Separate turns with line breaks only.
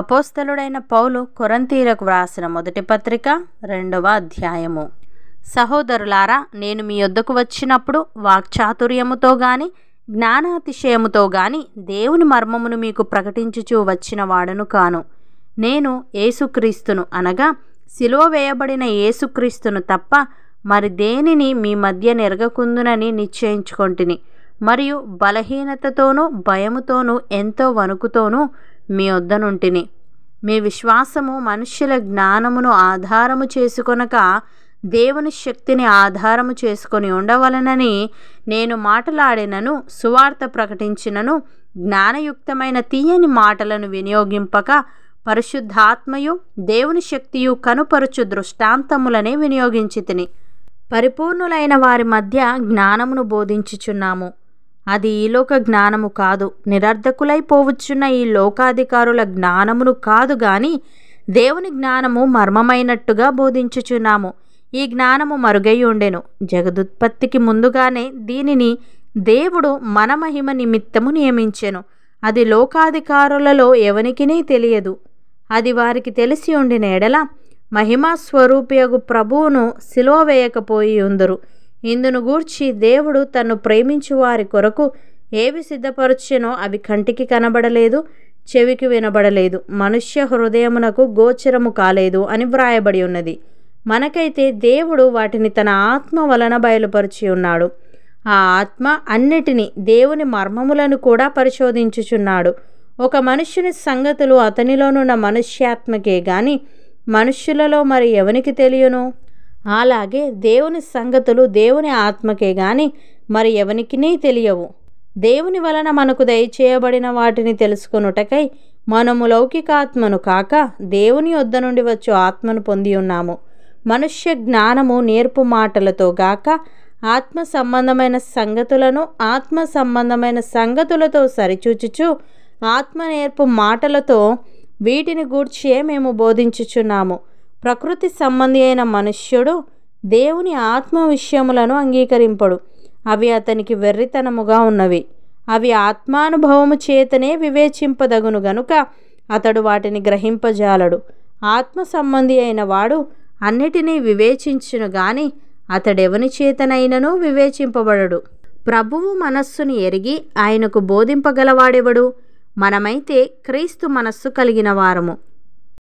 అపోస్తలుడైన పౌలు కొరంతీలకు వ్రాసిన మొదటి పత్రిక రెండవ అధ్యాయము సహోదరులారా నేను మీ వద్దకు వచ్చినప్పుడు వాక్చాతుర్యముతో గాని జ్ఞానాతిశయముతో గాని దేవుని మర్మమును మీకు ప్రకటించుచూ వచ్చిన వాడను కాను నేను ఏసుక్రీస్తును అనగా శిలువ వేయబడిన ఏసుక్రీస్తును తప్ప మరి దేనిని మీ మధ్య నెరగకుందునని నిశ్చయించుకొంటిని మరియు బలహీనతతోనూ భయముతోనూ ఎంతో వణుకుతోనూ మీ వద్దనుంటిని మీ విశ్వాసము మనుష్యుల జ్ఞానమును ఆధారము చేసుకొనక దేవుని శక్తిని ఆధారము చేసుకొని ఉండవలనని నేను మాటలాడినను సువార్త ప్రకటించినను జ్ఞానయుక్తమైన తీయని మాటలను వినియోగింపక పరిశుద్ధాత్మయు దేవుని శక్తియు కనుపరుచు దృష్టాంతములనే వినియోగించి పరిపూర్ణులైన వారి మధ్య జ్ఞానమును బోధించుచున్నాము అది ఈలోక జ్ఞానము కాదు నిరర్ధకులైపోవచ్చున్న ఈ లోకాధికారుల జ్ఞానమును కాదు గాని దేవుని జ్ఞానము మర్మమైనట్టుగా బోధించుచున్నాము ఈ జ్ఞానము మరుగై ఉండెను జగదుత్పత్తికి ముందుగానే దీనిని దేవుడు మన మహిమ నిమిత్తము నియమించెను అది లోకాధికారులలో ఎవనికినే తెలియదు అది వారికి తెలిసి ఉండిన ఎడల మహిమా స్వరూపియగు ప్రభువును సిలువ వేయకపోయి ఉందరు ఇందును గూర్చి దేవుడు తను ప్రేమించు వారి కొరకు ఏవి సిద్ధపరచెనో అవి కంటికి కనబడలేదు చెవికి వినబడలేదు మనుష్య హృదయమునకు గోచరము కాలేదు అని వ్రాయబడి ఉన్నది మనకైతే దేవుడు వాటిని తన ఆత్మ వలన బయలుపరిచి ఉన్నాడు ఆ ఆత్మ అన్నిటినీ దేవుని మర్మములను కూడా పరిశోధించుచున్నాడు ఒక మనుష్యుని సంగతులు అతనిలోనున్న మనుష్యాత్మకే గాని మనుష్యులలో మరి ఎవనికి తెలియను అలాగే దేవుని సంగతులు దేవుని ఆత్మకే గాని మరి ఎవనికినీ తెలియవు దేవుని వలన మనకు దయచేయబడిన వాటిని తెలుసుకొనుటకై మనము లౌకికాత్మను కాక దేవుని వద్ద నుండి వచ్చు ఆత్మను పొంది ఉన్నాము మనుష్య జ్ఞానము నేర్పు మాటలతో గాక ఆత్మ సంబంధమైన సంగతులను ఆత్మ సంబంధమైన సంగతులతో సరిచూచుచు ఆత్మ నేర్పు మాటలతో వీటిని గూర్చే మేము బోధించుచున్నాము ప్రకృతి సంబంధి అయిన మనుష్యుడు దేవుని ఆత్మ విషయములను అంగీకరింపడు అవి అతనికి వెర్రితనముగా ఉన్నవి అవి ఆత్మానుభవము చేతనే వివేచింపదగును గనుక అతడు వాటిని గ్రహింపజాలడు ఆత్మ సంబంధి అయిన వాడు అన్నిటినీ వివేచించును గాని అతడెవని చేతనైనను వివేచింపబడడు ప్రభువు మనస్సును ఎరిగి ఆయనకు బోధింపగలవాడెవడు మనమైతే క్రీస్తు మనస్సు కలిగిన వారము